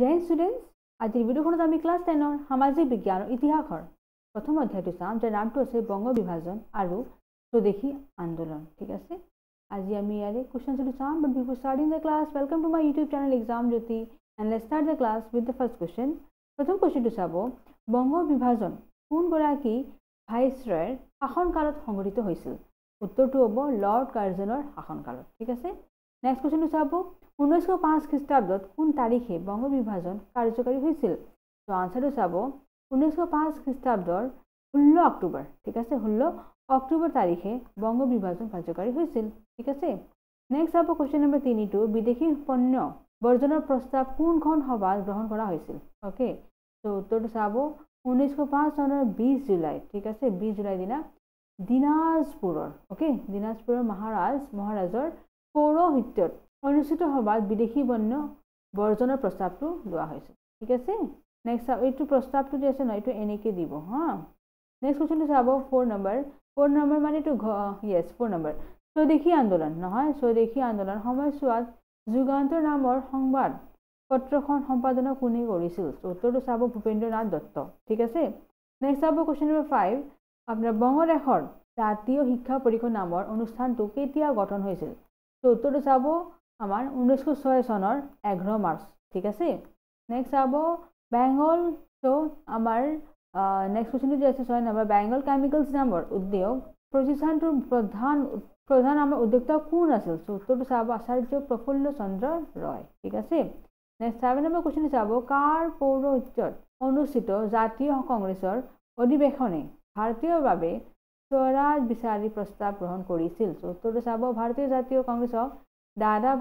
জয় students আজিৰ ভিডিঅ'খনত আমি class টেনৰ সামাজিক বিজ্ঞান আৰু ইতিহাসৰ প্ৰথম অধ্যায়টো চাম যাৰ নামটো আছে বংগ বিভাজন আৰু স্বদেশী আন্দোলন ঠিক আছে আজি আমি ইয়াৰে কুৱেশ্যনটো চাম but before starting the class welcome to my YouTube channel exam Jyoti and let start the class with the first question প্ৰথম কুৱেশ্যনটো চাব বংগ বিভাজন কোনগৰাকী ভাইচৰয়ৰ শাসনকালত সংঘটিত হৈছিল উত্তৰটো হ'ব লৰ্ড কাৰ্জনৰ শাসনকালত ঠিক আছে নেক্সট কুৱেশ্যনটো চাব ঊনৈছশ পাঁচ খ্ৰীষ্টাব্দত কোন তাৰিখে বংগ বিভাজন কাৰ্যকৰী হৈছিল ত' আনচাৰটো চাব ঊনৈছশ পাঁচ খ্ৰীষ্টাব্দৰ ষোল্ল অক্টোবৰ ঠিক আছে ষোল্ল অক্টোবৰ তাৰিখে বংগ বিভাজন কাৰ্যকৰী হৈছিল ঠিক আছে নেক্সট চাব কুৱেশ্যন নম্বৰ তিনিটো বিদেশী পণ্য বৰ্জনৰ প্ৰস্তাৱ কোনখন সভাত গ্ৰহণ কৰা হৈছিল অ'কে ত' উত্তৰটো চাব ঊনৈছশ পাঁচ চনৰ বিছ জুলাই ঠিক আছে বিছ জুলাই দিনা দিনাজপুৰৰ অ'কে দিনাজপুৰৰ মহাৰাজ মহাৰাজৰ পৌৰহিত্যত অনুষ্ঠিত সভাত বিদেশী বন্য বৰ্জনৰ প্ৰস্তাৱটো লোৱা হৈছে ঠিক আছে নেক্সট চাওক এইটো প্ৰস্তাৱটো দি আছে ন এইটো এনেকৈ দিব হা নেক্সট কুৱেশ্যনটো চাব ফ'ৰ নম্বৰ ফ'ৰ নম্বৰ মানে এইটো ঘ য়েছ ফ'ৰ নম্বৰ স্বদেশী আন্দোলন নহয় স্বদেশী আন্দোলন সময়ছোৱাত যুগান্তৰ নামৰ সংবাদ পত্ৰখন সম্পাদনা কোনে কৰিছিল উত্তৰটো চাব ভূপেন্দ্ৰ নাথ দত্ত ঠিক আছে নেক্সট চাব কুৱেশ্যন নম্বৰ ফাইভ আপোনাৰ বংগদেশৰ জাতীয় শিক্ষা পৰিষদ নামৰ অনুষ্ঠানটো কেতিয়া গঠন হৈছিল চৈত্ৰটো চাব আমাৰ ঊনৈছশ ছয় চনৰ এঘাৰ মাৰ্চ ঠিক আছে নেক্সট চাব বেংগল চ' আমাৰ নেক্সট কুৱেশ্যনটো যি আছে ছয় নম্বৰ বেংগল কেমিকেলছ নামৰ উদ্যোগ প্ৰতিষ্ঠানটোৰ প্ৰধান প্ৰধান আমাৰ উদ্যোক্তা কোন আছিল চৈত্ৰটো চাব আচাৰ্য প্ৰফুল্ল চন্দ্ৰ ৰয় ঠিক আছে নেক্সট ছেভেন নম্বৰ কুৱেশ্যন চাব কাৰ পৌৰহিত্যত অনুষ্ঠিত জাতীয় কংগ্ৰেছৰ অধিৱেশনে ভাৰতীয়ৰ বাবে স্বৰাজ বিচাৰি প্ৰস্তাৱ গ্ৰহণ কৰিছিল চতুৰ্থ চাব ভাৰতীয় জাতীয় কংগ্ৰেছক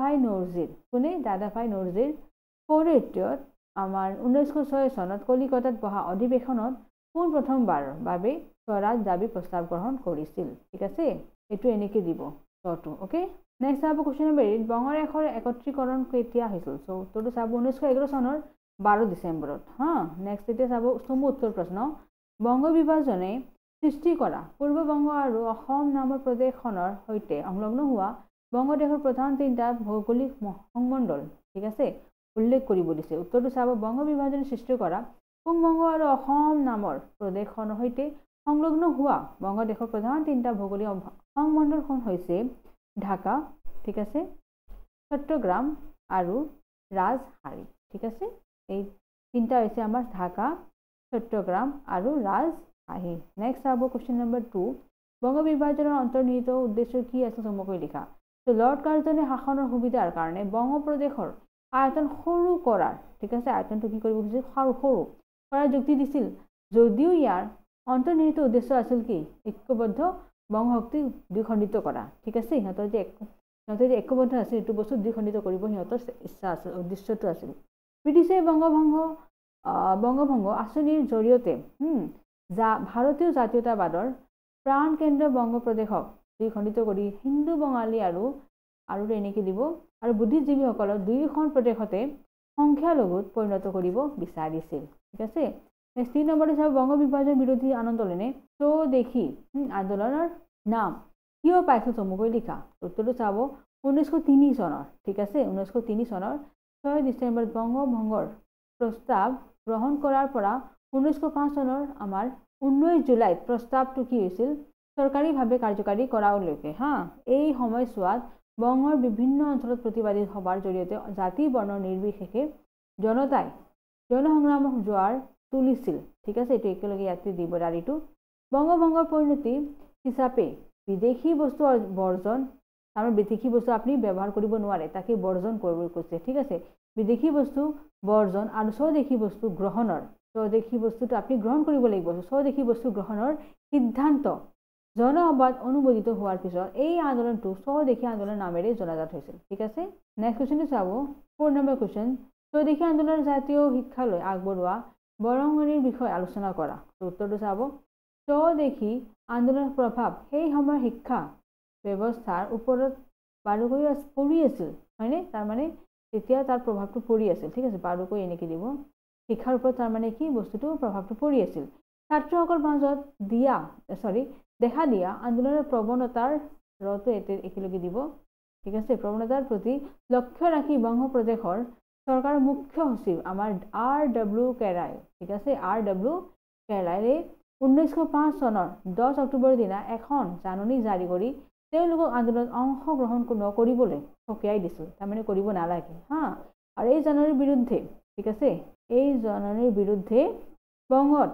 ভাই নৰজিৰ কোনে দাদাভাই নৰজিৰ পৰিত্যত আমাৰ ঊনৈছশ ছয় চনত কলিকতাত বহা অধিৱেশনত পোনপ্ৰথমবাৰৰ বাবে স্বৰাজ দাবী প্ৰস্তাৱ গ্ৰহণ কৰিছিল ঠিক আছে এইটো এনেকৈ দিব শ্বটো অ'কে নেক্সট চাব কুৱেশ্যন নম্বৰ এইট বঙৰ এশৰ একত্ৰীকৰণ কেতিয়া হৈছিল চ' উত্তৰটো চাব ঊনৈছশ এঘাৰ চনৰ বাৰ ডিচেম্বৰত হা নেক্সট এতিয়া চাব চমু উত্তৰ প্ৰশ্ন বংগ বিভাজনে সৃষ্টি কৰা পূৰ্ববংগ আৰু অসম নামৰ প্ৰদেশখনৰ সৈতে সংলগ্ন হোৱা বংগদেশৰ প্ৰধান তিনিটা ভৌগোলিক সংমণ্ডল ঠিক আছে উল্লেখ কৰিব দিছে উত্তৰটো চাব বংগ বিভাজন সৃষ্টি কৰা পূব বংগ আৰু অসম নামৰ প্ৰদেশখনৰ সৈতে সংলগ্ন হোৱা বংগদেশৰ প্ৰধান তিনিটা ভৌগোলিক সংমণ্ডলখন হৈছে ঢাকা ঠিক আছে চট্টগ্ৰাম আৰু ৰাজহাৰী ঠিক আছে এই তিনিটা হৈছে আমাৰ ঢাকা চট্টগ্ৰাম আৰু ৰাজ आहे नेक्स्ट आहे क्वेश्चन नंबर टू বংগ বিভাজনৰ অন্তৰ্নিহিত উদ্দেশ্য কি আছিল চমুকৈ লিখা ত' লৰ্ড কাৰ্জনে শাসনৰ সুবিধাৰ কাৰণে বংগ প্ৰদেশৰ আয়তন সৰু কৰাৰ ঠিক আছে আয়তনটো কি কৰিব খুজিছিল সৰু সৰু কৰাৰ যুক্তি দিছিল যদিও ইয়াৰ অন্তৰ্নিহিত উদ্দেশ্য আছিল কি ঐক্যবদ্ধ বংগ শক্তি দ্বিখণ্ডিত কৰা ঠিক আছে সিহঁতৰ যে এক সিহঁতৰ যে ঐক্যবদ্ধ আছিল এইটো বস্তু দ্বিখণ্ডিত কৰিব সিহঁতৰ ইচ্ছা আছিল উদ্দেশ্যটো আছিল ব্ৰিটিছে বংগভংগ বংগভংগ আঁচনিৰ জৰিয়তে যা ভাৰতীয় জাতীয়তাবাদৰ প্ৰাণ কেন্দ্ৰ বংগ প্ৰদেশক দ্বিখণ্ডিত কৰি হিন্দু বঙালী আৰু আৰু ৰেণীকি দিব আৰু বুদ্ধিজীৱীসকলক দুয়োখন প্ৰদেশতে সংখ্যালঘুত পৰিণত কৰিব বিচাৰিছিল ঠিক আছে তিনি নম্বৰ হিচাপে বংগ বিভাজন বিৰোধী আন্দোলনে স্বদেশী আন্দোলনৰ নাম কিয় পাইছোঁ চমুকৈ লিখা উত্তৰটো চাব ঊনৈছশ তিনি চনৰ ঠিক আছে ঊনৈছশ তিনি চনৰ ছয় ডিচেম্বৰত বংগভংগৰ প্ৰস্তাৱ গ্ৰহণ কৰাৰ পৰা ঊনৈছশ পাঁচ চনৰ আমাৰ ঊনৈছ জুলাইত প্ৰস্তাৱটো কি হৈছিল চৰকাৰীভাৱে কাৰ্যকৰী কৰালৈকে হা এই সময়ছোৱাত বংগৰ বিভিন্ন অঞ্চলত প্ৰতিবাদী সভাৰ জৰিয়তে জাতি বৰ্ণ নিৰ্বিশেষে জনতাই জনসংগ্ৰামক যোৱাৰ তুলিছিল ঠিক আছে এইটো একেলগে ইয়াতে দিব দাৰিটো বংগভংগৰ পৰিণতি হিচাপে বিদেশী বস্তু বৰ্জন তাৰমানে বিদেশী বস্তু আপুনি ব্যৱহাৰ কৰিব নোৱাৰে তাকে বৰ্জন কৰিবলৈ কৈছে ঠিক আছে বিদেশী বস্তু বৰ্জন আৰু স্বদেশী বস্তু গ্ৰহণৰ স্বদেশী বস্তুটো আপুনি গ্ৰহণ কৰিব লাগিব স্বদেশী বস্তু গ্ৰহণৰ সিদ্ধান্ত জনবাদ অনুমোদিত হোৱাৰ পিছত এই আন্দোলনটো স্বদেশী আন্দোলন নামেৰে জনাজাত হৈছিল ঠিক আছে নেক্সট কুৱেশ্যনটো চাব ফ'ৰ নম্বৰ কুৱেশ্যন স্বদেশী আন্দোলনৰ জাতীয় শিক্ষালৈ আগবঢ়োৱা বৰঙণিৰ বিষয়ে আলোচনা কৰা উত্তৰটো চাব স্বদেশী আন্দোলনৰ প্ৰভাৱ সেই সময়ৰ শিক্ষা ব্যৱস্থাৰ ওপৰত বাৰুকৈ পৰি আছিল হয়নে তাৰমানে তেতিয়া তাৰ প্ৰভাৱটো পৰি আছিল ঠিক আছে বাৰুকৈ এনেকৈ দিব শিক্ষাৰ ওপৰত তাৰমানে কি বস্তুটো প্ৰভাৱটো পৰি আছিল ছাত্ৰসকলৰ মাজত দিয়া চৰি দেখা দিয়া আন্দোলনৰ প্ৰৱণতাৰ ৰটো একেলগে দিব ঠিক আছে প্ৰৱণতাৰ প্ৰতি লক্ষ্য ৰাখি বংশ প্ৰদেশৰ চৰকাৰৰ মুখ্য সচিব আমাৰ আৰ ডব্লিউ কেৰাই ঠিক আছে আৰ ডব্লিউ কেৰাইৰে ঊনৈছশ পাঁচ চনৰ দহ অক্টোবৰ দিনা এখন জাননী জাৰি কৰি তেওঁলোকক আন্দোলনত অংশগ্ৰহণ নকৰিবলৈ সকীয়াই দিছোঁ তাৰমানে কৰিব নালাগে হা আৰু এই জাননীৰ বিৰুদ্ধে ঠিক আছে এই জননীৰ বিৰুদ্ধে বংগত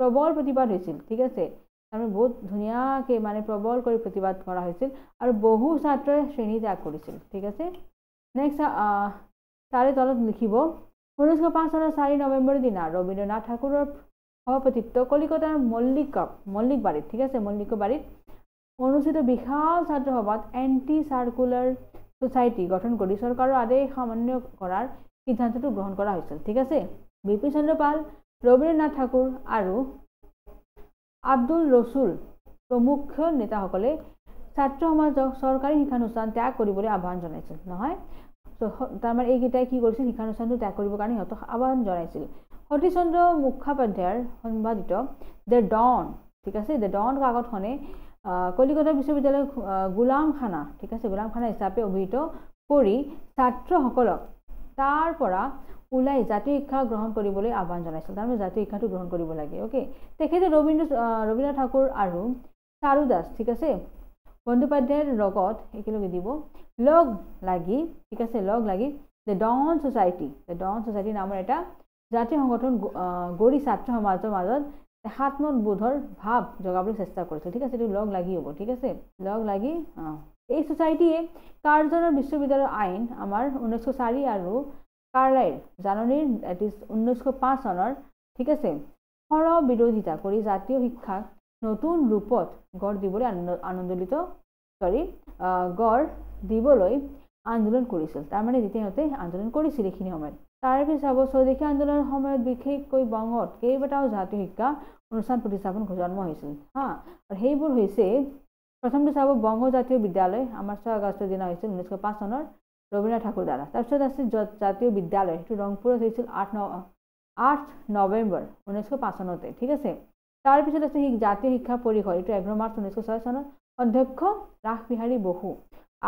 প্ৰবল প্ৰতিবাদ হৈছিল ঠিক আছে তাৰমানে বহুত ধুনীয়াকৈ মানে প্ৰবল কৰি প্ৰতিবাদ কৰা হৈছিল আৰু বহু ছাত্ৰই শ্ৰেণী ত্যাগ কৰিছিল ঠিক আছে নেক্সট তাৰে তলত লিখিব ঊনৈছশ পাঁচ চনৰ চাৰি নৱেম্বৰ দিনা ৰবীন্দ্ৰনাথ ঠাকুৰৰ সভাপতিত্ব কলিকতাৰ মল্লিক মল্লিকবাৰীত ঠিক আছে মল্লিক বাৰীত অনুষ্ঠিত বিশাল ছাত্ৰ সভাত এণ্টি চাৰ্কুলাৰ ছ'চাইটি গঠন কৰি চৰকাৰৰ আদেশ সামান্য কৰাৰ সিদ্ধান্তটো গ্ৰহণ কৰা হৈছিল ঠিক আছে বিপি চন্দ্ৰপাল ৰবীন্দ্ৰনাথ ঠাকুৰ আৰু আব্দুল ৰচুল প্ৰমুখ নেতাসকলে ছাত্ৰ সমাজক চৰকাৰী শিক্ষানুষ্ঠান ত্যাগ কৰিবলৈ আহ্বান জনাইছিল নহয় তাৰমানে এইকেইটাই কি কৰিছিল শিক্ষানুষ্ঠানটো ত্যাগ কৰিবৰ কাৰণে সিহঁতক আহ্বান জনাইছিল সতীশ চন্দ্ৰ মুখোপাধ্যায়ৰ সম্পাদিত দ্য ডন ঠিক আছে দ্য ডন কাকতখনে কলিকতা বিশ্ববিদ্যালয়ৰ গোলামখানা ঠিক আছে গোলামখানা হিচাপে অভিহিত কৰি ছাত্ৰসকলক তাৰ পৰা ওলাই জাতীয় শিক্ষা গ্ৰহণ কৰিবলৈ আহ্বান জনাইছিল তাৰমানে জাতীয় শিক্ষাটো গ্ৰহণ কৰিব লাগে অ'কে তেখেতে ৰবীন্দ্ৰ ৰবীন্দ্ৰ ঠাকুৰ আৰু চাৰু দাস ঠিক আছে বন্দ্যোপাধ্যায়ৰ লগত একেলগে দিব লগ লাগি ঠিক আছে লগ লাগি the Dawn society the Dawn society নামৰ এটা জাতীয় সংগঠন গৌৰী ছাত্ৰ সমাজৰ মাজত দেখাত্মক বোধৰ ভাৱ জগাবলৈ চেষ্টা কৰিছিল ঠিক আছে এইটো লগ লাগি হ'ব ঠিক আছে লগ লাগি অঁ এই ছ'চাইটিয়ে কাৰ্জনৰ বিশ্ববিদ্যালয়ৰ আইন আমাৰ ঊনৈছশ চাৰি আৰু কাৰ্লাইৰ জাননীৰ এট ইজ ঊনৈছশ পাঁচ চনৰ ঠিক আছে সৰহ বিৰোধিতা কৰি জাতীয় শিক্ষাক নতুন ৰূপত গঢ় দিবলৈ আনন্দোলিত চৰি গঢ় দিবলৈ আন্দোলন কৰিছিল তাৰমানে যেতিয়া সিহঁতে আন্দোলন কৰিছিল এইখিনি সময়ত তাৰপিছত স্বদেশী আন্দোলনৰ সময়ত বিশেষকৈ বংগত কেইবাটাও জাতীয় শিক্ষা অনুষ্ঠান প্ৰতিস্থাপন জন্ম হৈছিল হা আৰু সেইবোৰ হৈছে প্ৰথমটো চাব বংগ জাতীয় বিদ্যালয় আমাৰ ছয় আগষ্টৰ দিনা হৈছিল ঊনৈছশ পাঁচ চনৰ ৰবীন্দ্ৰনাথ ঠাকুৰ দ্বাৰা তাৰপিছত আছে জাতীয় বিদ্যালয় সেইটো ৰংপুৰত হৈছিল আঠ ন আঠ নৱেম্বৰ ঊনৈছশ পাঁচ চনতে ঠিক আছে তাৰপিছত আছে শিক জাতীয় শিক্ষা পৰিষদ এইটো এঘাৰ মাৰ্চ ঊনৈছশ ছয় চনত অধ্যক্ষ ৰাসবিহাৰী বসু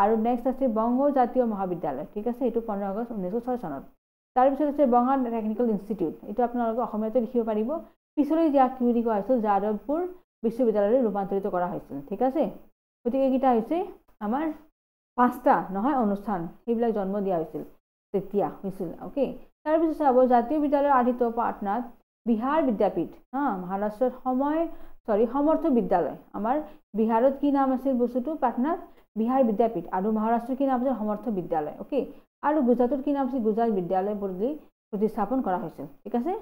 আৰু নেক্সট আছে বংগ জাতীয় মহাবিদ্যালয় ঠিক আছে এইটো পোন্ধৰ আগষ্ট ঊনৈছশ ছয় চনত তাৰপিছত আছে বঙা টেকনিকেল ইনষ্টিটিউট এইটো আপোনালোকে অসমীয়াতে লিখিব পাৰিব পিছলৈ ইয়াক কি বুলি কোৱা হৈছিল যাদৱপুৰ বিশ্ববিদ্যালয়লৈ ৰূপান্তৰিত কৰা হৈছিল ঠিক আছে গতিকে এইকেইটা হৈছে আমাৰ পাঁচটা নহয় অনুষ্ঠান সেইবিলাক জন্ম দিয়া হৈছিল তেতিয়া হৈছিল অ'কে তাৰপিছত চাব জাতীয় বিদ্যালয়ৰ আধিত্য পাটনাত বিহাৰ বিদ্যাপীঠ হাঁ মহাৰাষ্ট্ৰত সময় চৰি সমৰ্থ বিদ্যালয় আমাৰ বিহাৰত কি নাম আছিল বস্তুটো পাটনাত বিহাৰ বিদ্যাপীঠ আৰু মহাৰাষ্ট্ৰত কি নাম আছিল সমৰ্থ বিদ্যালয় অ'কে আৰু গুজৰাটত কি নাম আছিল গুজৰাট বিদ্যালয় বুলি প্ৰতিস্থাপন কৰা হৈছিল ঠিক আছে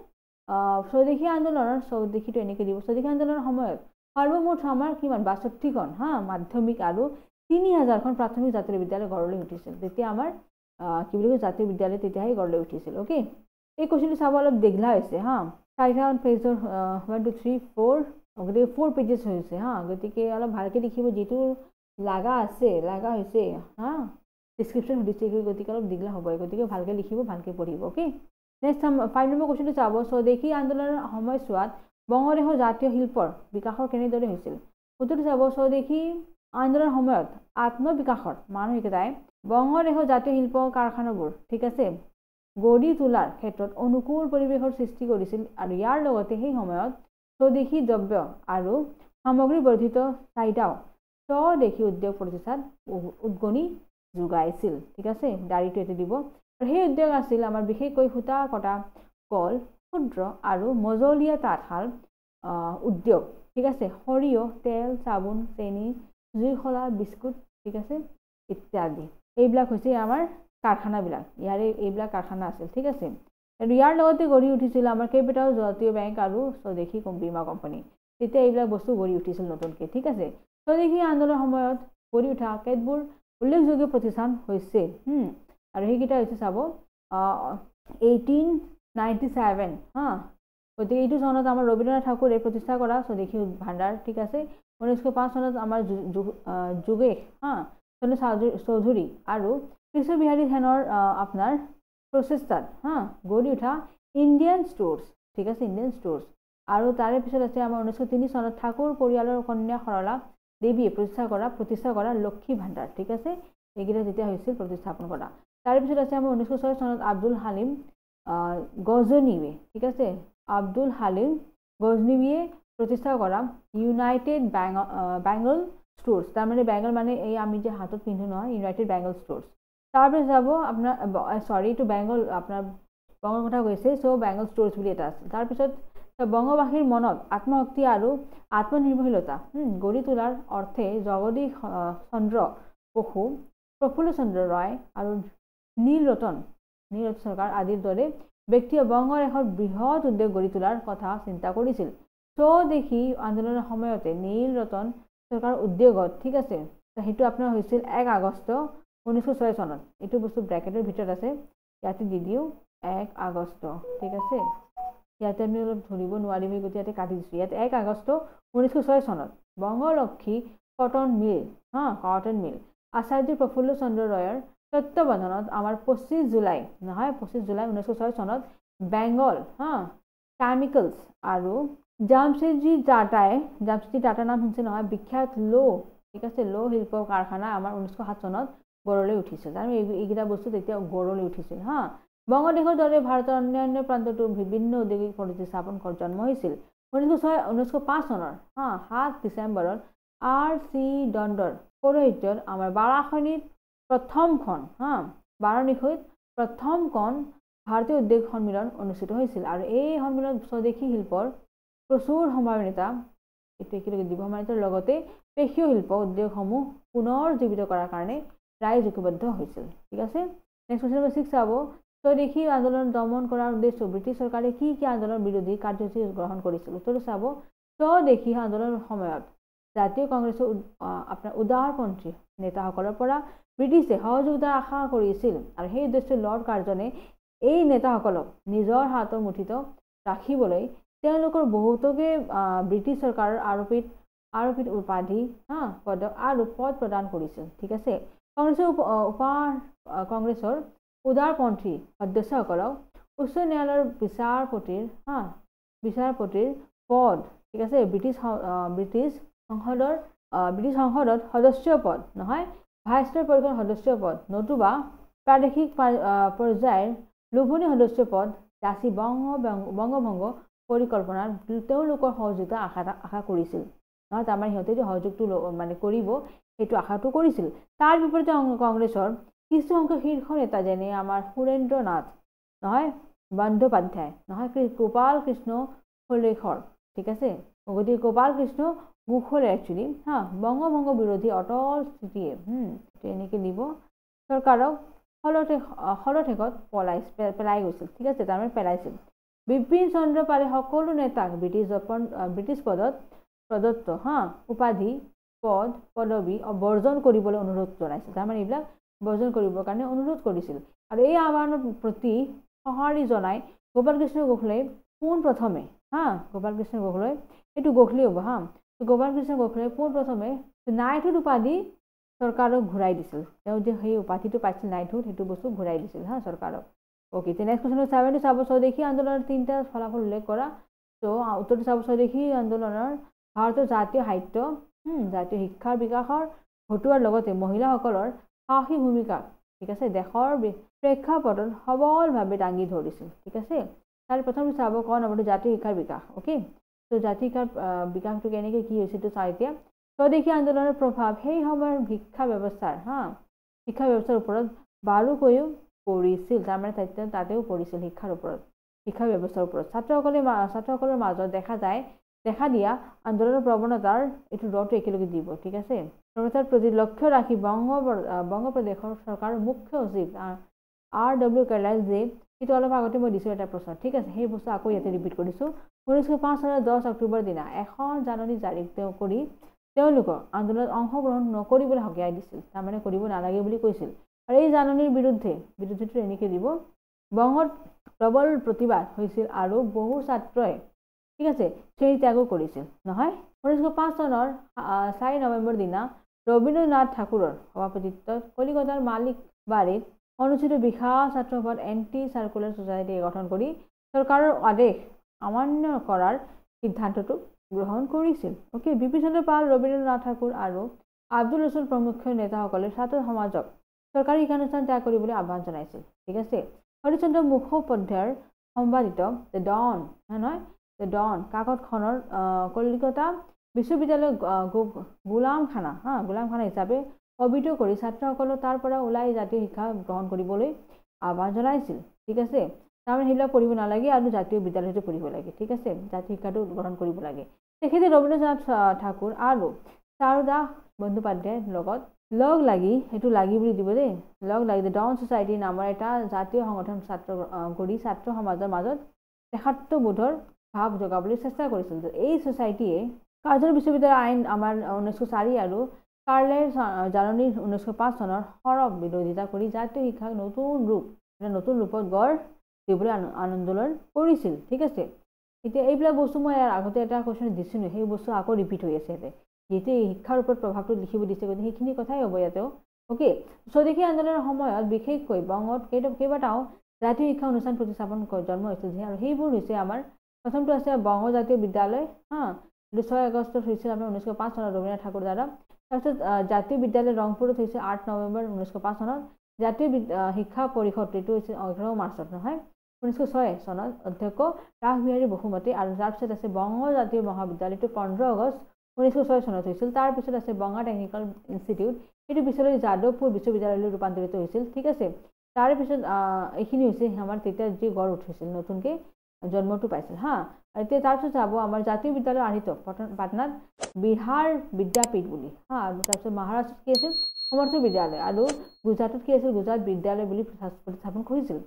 স্বদেশী আন্দোলনৰ স্বদেশীটো এনেকৈ দিব স্বদেশী আন্দোলনৰ সময়ত সৰ্বমুঠ আমাৰ কিমান বাষষ্ঠিখন হা মাধ্যমিক আৰু তিনি হাজাৰখন প্ৰাথমিক জাতীয় বিদ্যালয় গঢ়লৈ উঠিছিল তেতিয়া আমাৰ কি বুলি কয় জাতীয় বিদ্যালয় তেতিয়াহে গঢ়লৈ উঠিছিল অ'কে এই কৈছিলোঁ চাব অলপ দীঘলা হৈছে হা চাৰিটামান পেজৰ ওৱান টু থ্ৰী ফ'ৰ গতিকে ফ'ৰ পেজেছ হৈছে হা গতিকে অলপ ভালকৈ লিখিব যিটো লাগা আছে লাগা হৈছে হা ডিছক্ৰিপশ্যন সুধিছে গতিকে অলপ দীঘলা হ'বই গতিকে ভালকৈ লিখিব ভালকৈ পঢ়িব okay next hmm five number কুৱেশ্যনটো চাব স্বদেশী আন্দোলনৰ সময়ছোৱাত বংগদেশৰ জাতীয় শিল্পৰ বিকাশৰ কেনেদৰে হৈছিল উত্তৰটো চাব স্বদেশী আন্দোলনৰ সময়ত আত্মবিকাশৰ মানসিকতাই বঙদেশৰ জাতীয় শিল্প কাৰখানাবোৰ ঠিক আছে গঢ়ি তোলাৰ ক্ষেত্ৰত অনুকূল পৰিৱেশৰ সৃষ্টি কৰিছিল আৰু ইয়াৰ লগতে সেই সময়ত স্বদেশী দ্ৰব্য আৰু সামগ্ৰী বৰ্ধিত চাহিদাও স্বদেশী উদ্যোগ প্ৰতিষ্ঠাত উদগনি যোগাইছিল ঠিক আছে দাড়িটো এতিয়া দিব সেই উদ্যোগ আছিল আমাৰ বিশেষকৈ সূতা কটা কল ক্ষুদ্ৰ আৰু মজলীয়া তাঁতশাল উদ্যোগ ঠিক আছে সৰিয়হ তেল চাবোন চেনি জুইশলা বিস্কুট ঠিক আছে ইত্যাদি এইবিলাক হৈছে আমাৰ কাৰখানাবিলাক ইয়াৰে এইবিলাক কাৰখানা আছিল ঠিক আছে আৰু ইয়াৰ লগতে গঢ়ি উঠিছিল আমাৰ কেইবাটাও জাতীয় বেংক আৰু স্বদেশী বীমা কোম্পানী তেতিয়া এইবিলাক বস্তু গঢ়ি উঠিছিল নতুনকৈ ঠিক আছে স্বদেশী আন্দোলনৰ সময়ত গঢ়ি উঠা কেতবোৰ উল্লেখযোগ্য প্ৰতিষ্ঠান হৈছে আৰু সেইকেইটা হৈছে চাব এইটিন নাইণ্টি ছেভেন হাঁ গতিকে এইটো চনত আমাৰ ৰবীন্দ্ৰনাথ ঠাকুৰে প্ৰতিষ্ঠা কৰা স্বদেশী ভাণ্ডাৰ ঠিক আছে ঊনৈছশ পাঁচ চনত আমাৰ যোগেশ হাঁ চন্দ্ৰ চাউ চৌধুৰী আৰু কৃষ্ণবিহাৰী সেনৰ আপোনাৰ প্ৰচেষ্টাত হাঁ গঢ়ি উঠা ইণ্ডিয়ান ষ্ট'ৰ্ছ ঠিক আছে ইণ্ডিয়ান ষ্ট'ৰ্ছ আৰু তাৰে পিছত আছে আমাৰ ঊনৈছশ তিনি চনত ঠাকুৰ পৰিয়ালৰ কন্যা সৰলা দেৱীয়ে প্ৰতিষ্ঠা কৰা প্ৰতিষ্ঠা কৰা লক্ষী ভাণ্ডাৰ ঠিক আছে এইকেইটা যেতিয়া হৈছিল প্ৰতিস্থাপন কৰা তাৰপিছত আছে আমাৰ ঊনৈছশ ছয় চনত আব্দুল হালিম গজনীৱে ঠিক আছে আব্দুল হালিম গজনীৱিয়ে প্ৰতিষ্ঠা কৰা ইউনাইটেড বেং বেংগল ষ্ট'ৰ্ছ তাৰমানে বেংগল মানে এই আমি যে হাতত পিন্ধো নহয় ইউনাইটেড বেংগল ষ্ট'ৰ্ছ তাৰপিছত যাব আপোনাৰ চৰি এইটো বেংগল আপোনাৰ বংগৰ কথা কৈছে চ' বেংগল ষ্ট'ৰ্ছ বুলি এটা আছে তাৰপিছত বংগবাসীৰ মনত আত্মশক্তি আৰু আত্মনিৰ্ভৰশীলতা গঢ়ি তোলাৰ অৰ্থে জগদীশ চন্দ্ৰ পশু প্ৰফুল্ল চন্দ্ৰ ৰয় আৰু নীল ৰতন নীল ৰতন চৰকাৰ আদিৰ দৰে ব্যক্তিয়ে বংগৰ এখন বৃহৎ উদ্যোগ গঢ়ি তোলাৰ কথা চিন্তা কৰিছিল স্বদেশী আন্দোলনৰ সময়তে নীল ৰতন চৰকাৰ উদ্যোগত ঠিক আছে সেইটো আপোনাৰ হৈছিল এক আগষ্ট ঊনৈছশ ছয় চনত এইটো বস্তু ব্ৰেকেটৰ ভিতৰত আছে ইয়াতে দি দিওঁ এক আগষ্ট ঠিক আছে ইয়াতে আমি অলপ ধৰিব নোৱাৰিমে গতিকে ইয়াতে কাটি দিছোঁ ইয়াত এক আগষ্ট ঊনৈছশ ছয় চনত বংগলক্ষী কটন মিল হা কটন মিল আচাৰ্য প্ৰফুল্ল চন্দ্ৰ ৰয়ৰ তত্ত্বাৱধানত আমাৰ পঁচিছ জুলাই নহয় পঁচিছ জুলাই ঊনৈছশ ছয় চনত বেংগল হাঁ কেমিকেলছ আৰু জামছেদজী টাটাই জামছেদজী টাটাৰ নাম শুনিছে নহয় বিখ্যাত ল' ঠিক আছে ল' শিল্প কাৰখানা আমাৰ ঊনৈছশ সাত চনত গঢ়লৈ উঠিছিল আৰু এই এইকেইটা বস্তু তেতিয়া গঢ়লৈ উঠিছিল হাঁ বংগদেশৰ দৰে ভাৰতৰ অন্যান্য প্ৰান্তটো বিভিন্ন ঔদ্যোগিক প্ৰতিস্থাপন জন্ম হৈছিল ঊনৈছশ ছয় ঊনৈছশ পাঁচ চনৰ হাঁ সাত ডিচেম্বৰত আৰ চি দণ্ডৰ পৰহিত্যত আমাৰ বাৰাসনীত প্ৰথমখন হা বাৰণীসৈত প্ৰথমখন ভাৰতীয় উদ্যোগ সন্মিলন অনুষ্ঠিত হৈছিল আৰু এই সন্মিলন স্বদেশী শিল্পৰ প্ৰচুৰ সম্ভাৱনীয়তা একেলগে জীৱমানিতৰ লগতে পেশীয় শিল্প উদ্যোগসমূহ পুনৰ জীৱিত কৰাৰ কাৰণে ৰাইজ ঐক্যবদ্ধ হৈছিল ঠিক আছে নেক্সট কুৱেশ্যন নম্বৰ ছিক্স চাব স্বদেশী আন্দোলন দমন কৰাৰ উদ্দেশ্যে ব্ৰিটিছ চৰকাৰে কি কি আন্দোলনৰ বিৰোধী কাৰ্যসূচী গ্ৰহণ কৰিছিল উত্তৰটো চাব স্বদেশী আন্দোলনৰ সময়ত জাতীয় কংগ্ৰেছৰ আপোনাৰ উদাৰপন্থী নেতাসকলৰ পৰা ব্ৰিটিছে সহযোগিতাৰ আশা কৰিছিল আৰু সেই উদ্দেশ্যে লৰ্ড কাৰ্জনে এই নেতাসকলক নিজৰ হাতৰ মুঠিত ৰাখিবলৈ তেওঁলোকৰ বহুতকে ব্ৰিটিছ চৰকাৰৰ আৰোপিত আৰোপিত উপাধি হা পদক আৰু পদ প্ৰদান কৰিছিল ঠিক আছে কংগ্ৰেছৰ উপ উপা কংগ্ৰেছৰ উদাৰপন্থী সদস্যসকলক উচ্চ ন্যায়ালয়ৰ বিচাৰপতিৰ হা বিচাৰপতিৰ পদ ঠিক আছে ব্ৰিটিছ ব্ৰিটিছ সংসদৰ ব্ৰিটিছ সংসদত সদস্য পদ নহয় ভাইস্টৰ পৰীক্ষণ সদস্য পদ নতুবা প্ৰাদেশিক পৰ্যায়ৰ লোভনীয় সদস্য পদ যাচি বংগ বংগভংগ পৰিকল্পনাত তেওঁলোকৰ সহযোগিতা আশা আশা কৰিছিল নহয় আমাৰ সিহঁতে যে সহযোগটো মানে কৰিব সেইটো আশাটো কৰিছিল তাৰ বিপৰীতে কংগ্ৰেছৰ কিছু সংখ্যক শীৰ্ষ নেতা যেনে আমাৰ সুৰেন্দ্ৰ নাথ নহয় বন্দ্যোপাধ্যায় নহয় গোপাল কৃষ্ণ সুলেখৰ ঠিক আছে গতিকে গোপাল কৃষ্ণ গোখলে একচুয়ালি হা বঙ্গভঙ্গ বিৰোধী অটল স্থিতিয়ে হুম ট্ৰেনিকে নিব সৰকাৰক হলঠে হলঠেকত পলাই পেলাই গৈছিল ঠিক আছে তাৰমানে পেলাইছিল বিপিন চন্দ্ৰ পালে সকলো নেতাক ব্ৰিটিছ ব্ৰিটিছ পদত প্ৰদত্ত হা উপাধি পদ পদবী বৰ্জন কৰিবলৈ অনুৰোধ জনাইছিল তাৰমানে এইবিলাক বৰ্জন কৰিবৰ কাৰণে অনুৰোধ কৰিছিল আৰু এই আহ্বানৰ প্ৰতি সঁহাৰি জনাই গোপালকৃষ্ণ গোখলে পোন প্ৰথমে হা গোপাল কৃষ্ণ গোখলে এইটো গোখলে হ'ব হা গোপাল কৃষ্ণ গোখলে পোনপ্ৰথমে নাইথুত উপাধি চৰকাৰক ঘূৰাই দিছিল তেওঁ যে সেই উপাধিটো পাইছিল নাইথুত সেইটো বস্তু ঘূৰাই দিছিল হা চৰকাৰক অ'কে নেক্সট কুৱেশ্যন চাৰিটো চাব স্বদেশী আন্দোলনৰ তিনিটা ফলাফল উল্লেখ কৰা ত' উত্তৰটো চাব স্বদেশী আন্দোলনৰ ভাৰতৰ জাতীয় সাহিত্য জাতীয় শিক্ষাৰ বিকাশৰ ঘটোৱাৰ লগতে মহিলাসকলৰ সাহসী ভূমিকাক ঠিক আছে দেশৰ প্ৰেক্ষাপটত সবলভাৱে দাঙি ধৰিছিল ঠিক আছে তাৰ প্ৰথমটো চাব কওঁ নম্বৰটো জাতীয় শিক্ষাৰ বিকাশ অ'কে তো জাতিকাৰ বিকাশটো কেনেকৈ কি হৈছে হৈছিলটো চাই এতিয়া স্বদেশী আন্দোলনৰ প্ৰভাৱ সেই সময়ৰ শিক্ষা ব্যৱস্থাৰ হা শিক্ষা ব্যৱস্থাৰ ওপৰত বাৰুকৈও পৰিছিল তাৰমানে তাতে তাতেও পৰিছিল শিক্ষাৰ ওপৰত শিক্ষা ব্যৱস্থাৰ ওপৰত ছাত্ৰসকলে ছাত্ৰসকলৰ মাজত দেখা যায় দেখা দিয়া আন্দোলনৰ প্ৰৱণতাৰ এইটো ৰথটো একেলগে দিব ঠিক আছে প্ৰৱণতাৰ প্ৰতি লক্ষ্য ৰাখি বংগ বংগ প্ৰদেশৰ চৰকাৰৰ মুখ্য সচিব আৰ ডব্লিউ কেলাই যে সেইটো অলপ আগতে মই দিছোঁ এটা প্ৰশ্ন ঠিক আছে সেই বস্তু আকৌ ইয়াতে ৰিপিট কৰিছোঁ ঊনৈছশ পাঁচ চনৰ দহ অক্টোবৰ দিনা এখন জাননী জাৰি তেওঁ কৰি তেওঁলোকক আন্দোলনত অংশগ্ৰহণ নকৰিবলৈ সকীয়াই দিছিল তাৰমানে কৰিব নালাগে বুলি কৈছিল আৰু এই জাননীৰ বিৰুদ্ধে বিৰোধীটো এনেকৈ দিব বংশত প্ৰবল প্ৰতিবাদ হৈছিল আৰু বহু ছাত্ৰই ঠিক আছে সেই ত্যাগো কৰিছিল নহয় ঊনৈছশ পাঁচ চনৰ চাৰি নৱেম্বৰ দিনা ৰবীন্দ্ৰনাথ ঠাকুৰৰ সভাপতিত্বত কলিকতাৰ মালিকবাৰীত অনুচিত বিষা ছাত্ৰসভাত এণ্টি চাৰ্কুলাৰ ছ'চাইটি গঠন কৰি চৰকাৰৰ আদেশ অমান্য কৰাৰ সিদ্ধান্তটো গ্ৰহণ কৰিছিল okay B P Chandra Pal Rabindranath Tagore আৰু আব্দুল ৰচুল প্ৰমুখ্য নেতাসকলে ছাত্ৰ সমাজক চৰকাৰী শিক্ষানুষ্ঠান ত্যাগ কৰিবলৈ আহ্বান জনাইছিল ঠিক আছে হৰিচন্দ্ৰ মুখোপাধ্যায়ৰ সম্পাদিত দ্য ডন নহয় দ্য ডন কাকতখনৰ কলিকতা বিশ্ববিদ্যালয় গোলাম খানা হা গোলাম খানা হিচাপে অবৃত কৰি ছাত্ৰসকলক তাৰ পৰা ওলাই জাতীয় শিক্ষা গ্ৰহণ কৰিবলৈ আহ্বান জনাইছিল ঠিক আছে তাৰমানে সেইবিলাক পঢ়িব নালাগে আৰু জাতীয় বিদ্যালয়তে পঢ়িব লাগে ঠিক আছে জাতীয় শিক্ষাটো গ্ৰহণ কৰিব লাগে তেখেতে ৰবীন্দ্ৰনাথ ঠাকুৰ আৰু চাৰদাস বন্দ্যোপাধ্যায়ৰ লগত লগ লাগি সেইটো লাগি বুলি দিব দেই লগ লাগি দিয়ে ডন ছ'চাইটি নামৰ এটা জাতীয় সংগঠন ছাত্ৰ গঢ়ি ছাত্ৰ সমাজৰ মাজত দেশাত্মবোধৰ ভাৱ জগাবলৈ চেষ্টা কৰিছিল এই ছ'চাইটিয়ে কাৰ্জন বিশ্ববিদ্যালয়ৰ আইন আমাৰ ঊনৈছশ চাৰি আৰু কাৰ্লে জাননীৰ ঊনৈছশ পাঁচ চনৰ সৰগ বিৰোধিতা কৰি জাতীয় শিক্ষাক নতুন ৰূপ নতুন ৰূপত গঢ় দিবলৈ আন্দোলন কৰিছিল ঠিক আছে এতিয়া এইবিলাক বস্তু মই ইয়াৰ আগতে এটা কুৱেশ্যন দিছিলোঁ সেই বস্তু আকৌ ৰিপিট হৈ আছে ইয়াতে যেতিয়া শিক্ষাৰ ওপৰত প্ৰভাৱটো লিখিব দিছে গতিকে সেইখিনি কথাই হ'ব ইয়াতেও অ'কে স্বদেশী আন্দোলনৰ সময়ত বিশেষকৈ বংগত কেই কেইবাটাও জাতীয় শিক্ষা অনুষ্ঠান প্ৰতিস্থাপন জন্ম হৈছিল যি আৰু সেইবোৰ হৈছে আমাৰ প্ৰথমটো আছে বংগ জাতীয় বিদ্যালয় হা ছয় আগষ্টত হৈছিল আমাৰ ঊনৈছশ পাঁচ চনত ৰবীন্দ্ৰনাথ ঠাকুৰ দ্বাৰা তাৰপিছত জাতীয় বিদ্যালয় ৰংপুৰত হৈছে আঠ নৱেম্বৰ ঊনৈছশ পাঁচ চনত জাতীয় শিক্ষা পৰিষদ এইটো হৈছে এঘাৰ মাৰ্চত নহয় ঊনৈছশ ছয় চনত অধ্যক্ষ ৰাসবিহাৰী বসুমতী আৰু তাৰপিছত আছে বংগ জাতীয় মহাবিদ্যালয়টো পোন্ধৰ আগষ্ট ঊনৈছশ ছয় চনত হৈছিল তাৰপিছত আছে বঙা টেকনিকেল ইনষ্টিটিউট এইটো পিছলৈ যাদৱপুৰ বিশ্ববিদ্যালয়লৈ ৰূপান্তৰিত হৈছিল ঠিক আছে তাৰপিছত এইখিনি হৈছে আমাৰ তেতিয়া যি গঢ় উঠিছিল নতুনকৈ জন্মটো পাইছিল হা এতিয়া তাৰপিছত চাব আমাৰ জাতীয় বিদ্যালয় আহিত পাটনাত বিহাৰ বিদ্যাপীঠ বুলি হা তাৰপিছত মহাৰাষ্ট্ৰত কি আছিল সমৰ্থ বিদ্যালয় আৰু গুজৰাটত কি আছিল গুজৰাট বিদ্যালয় বুলি প্ৰতিস্থাপন কৰিছিল